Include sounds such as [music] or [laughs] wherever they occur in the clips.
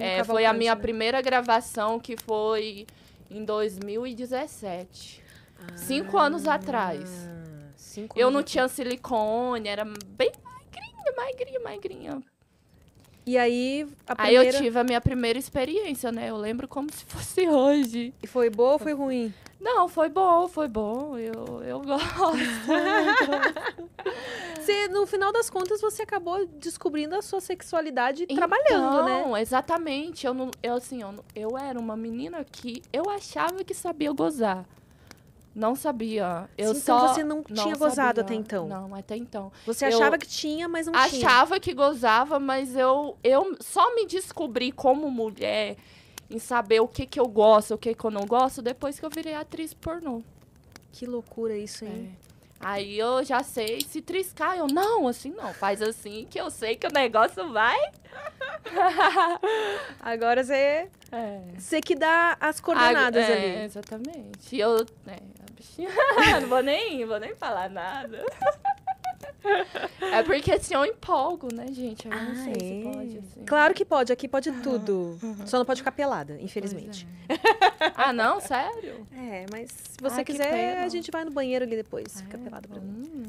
É, foi a minha primeira gravação que foi em 2017. Ah, cinco anos atrás. Cinco eu anos não tinha silicone, era bem magrinha, magrinha, magrinha. E aí, a primeira... Aí eu tive a minha primeira experiência, né? Eu lembro como se fosse hoje. E foi boa ou foi ruim? Não, foi bom, foi bom. Eu, eu gosto. Eu [laughs] gosto você, no final das contas, você acabou descobrindo a sua sexualidade então, trabalhando, né? Não, exatamente. Eu, não, eu assim, eu, eu era uma menina que eu achava que sabia gozar. Não sabia. Eu Sim, então só então você não tinha gozado até então? Não, até então. Você eu achava que tinha, mas não achava tinha. Achava que gozava, mas eu, eu só me descobri como mulher em saber o que, que eu gosto, o que, que eu não gosto, depois que eu virei atriz pornô. Que loucura isso, hein? É. Aí eu já sei se triscar. Eu, não, assim não, faz assim que eu sei que o negócio vai. [laughs] Agora você. É. Você que dá as coordenadas Ag é, ali. Exatamente. E eu. É, a [laughs] não vou nem, vou nem falar nada. [laughs] É porque assim eu empolgo, né, gente? Eu ah, não sei é. se pode. Assim. Claro que pode, aqui pode [laughs] tudo. Só não pode ficar pelada, infelizmente. É. ah, não? [laughs] Sério? É, mas se você ah, quiser, a gente vai no banheiro ali depois. Ah, Fica pelada pra mim.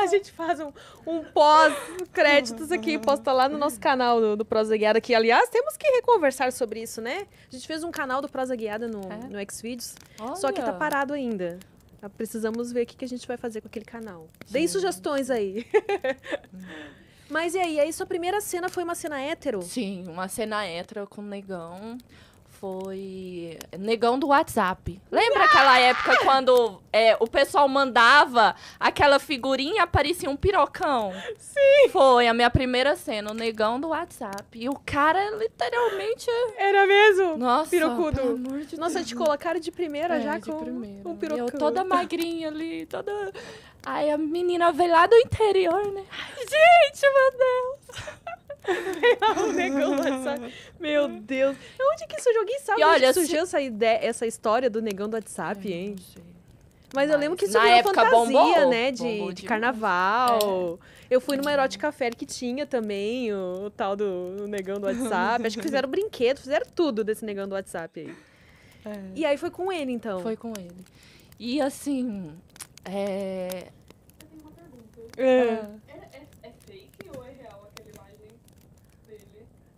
a gente faz um, um pós-créditos aqui, uhum. posta lá no nosso canal do, do Prosa Guiada, que aliás temos que reconversar sobre isso, né? A gente fez um canal do Prosa Guiada no, é? no Xvideos, só que tá parado ainda. Tá, precisamos ver o que, que a gente vai fazer com aquele canal. Deem sugestões aí. [laughs] Mas e aí? Aí sua primeira cena foi uma cena hétero? Sim, uma cena hétero com negão foi negão do WhatsApp. Lembra aquela época quando é, o pessoal mandava aquela figurinha, aparecia um pirocão? Sim. Foi a minha primeira cena, o negão do WhatsApp. E o cara literalmente. Era mesmo? Nossa. Pirocudo. De Nossa, Deus. te colocaram de primeira é, já de com primeira. um pirocão. Eu toda magrinha ali, toda. aí a menina veio lá do interior, né? gente, meu Deus! [laughs] o negão do WhatsApp. Meu Deus. É onde que surgiu? Alguém sabe e onde olha, surgiu se... essa, ideia, essa história do negão do WhatsApp, é, hein? Mas, Mas eu lembro que isso era fantasia, bombou, né? De, de, de carnaval. É. Eu fui numa erótica fair que tinha também o, o tal do o negão do WhatsApp. Acho que fizeram [laughs] brinquedo, fizeram tudo desse negão do WhatsApp aí. É. E aí foi com ele, então? Foi com ele. E assim. É... Eu tenho uma pergunta. É. Ah.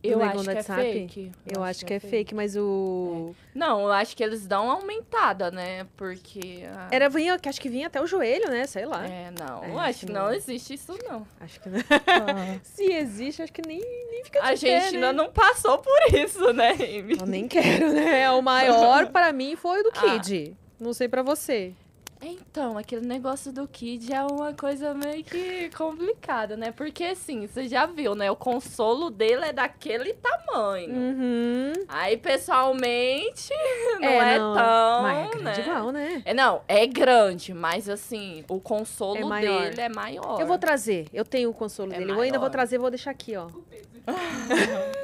Eu acho que é fake. Eu, eu acho, que, é, é, fake. fake mas o. É. Não, eu acho que eles dão uma aumentada, né? Porque. A... Era vinha, que acho que vinha até o joelho, né? Sei lá. É, não. É, acho que não, existe isso, não. Acho que não. Ah. [laughs] Se existe, acho que nem, nem fica de A gente ainda né? não passou por isso, né, Amy? Eu nem quero, né? O maior [laughs] para mim foi o do ah. Kid. Não sei para você. Então, aquele negócio do Kid é uma coisa meio que complicada, né? Porque, assim, você já viu, né? O consolo dele é daquele tamanho. Uhum. Aí, pessoalmente, [laughs] não é, é não, tão. Mas é grande né? igual, né? É, não, é grande, mas, assim, o consolo é dele é maior. Eu vou trazer, eu tenho o consolo é dele. Maior. Eu ainda vou trazer, vou deixar aqui, ó. O peso de porta.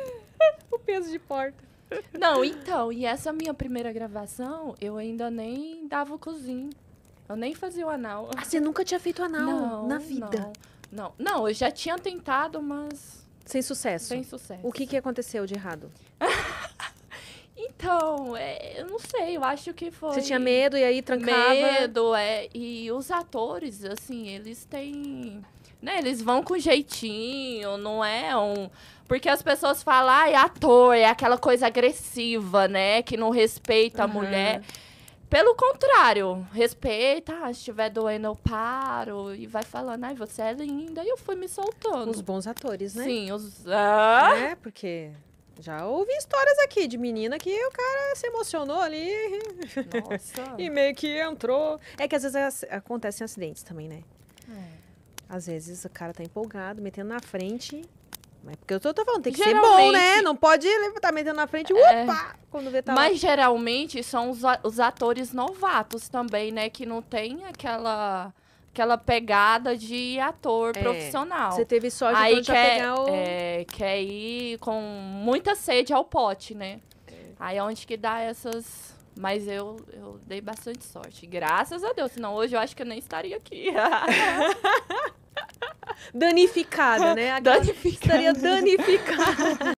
[laughs] o peso de porta. Não, então, e essa minha primeira gravação, eu ainda nem dava o cozinho. Eu nem fazia o anal. Ah, você nunca tinha feito anal não, na vida? Não, não, não. eu já tinha tentado, mas. Sem sucesso. Sem sucesso. O que, que aconteceu de errado? [laughs] Então, é, eu não sei, eu acho que foi. Você tinha medo e aí trancava? Medo, é. E os atores, assim, eles têm. Né, eles vão com jeitinho, não é um. Porque as pessoas falam, ah, é ator, é aquela coisa agressiva, né? Que não respeita uhum. a mulher. Pelo contrário, respeita, ah, se estiver doendo eu paro, e vai falando, ai, você é linda, e eu fui me soltando. Os bons atores, né? Sim, os... Né? Ah! É, porque já ouvi histórias aqui de menina que o cara se emocionou ali Nossa. [laughs] e meio que entrou. É que às vezes acontecem acidentes também, né? É. Às vezes o cara tá empolgado, metendo na frente mas é porque eu tô, tô falando, tem que ser bom, né? Não pode estar metendo na frente, é, Quando vê tá Mas lá. geralmente são os, os atores novatos também, né? Que não tem aquela aquela pegada de ator é, profissional. Você teve sorte Aí de quer, pegar o... É, quer ir com muita sede ao pote, né? É. Aí é onde que dá essas... Mas eu, eu dei bastante sorte, graças a Deus. Senão hoje eu acho que eu nem estaria aqui. [laughs] [laughs] danificada, né? Aquela danificada. Estaria danificada. [laughs]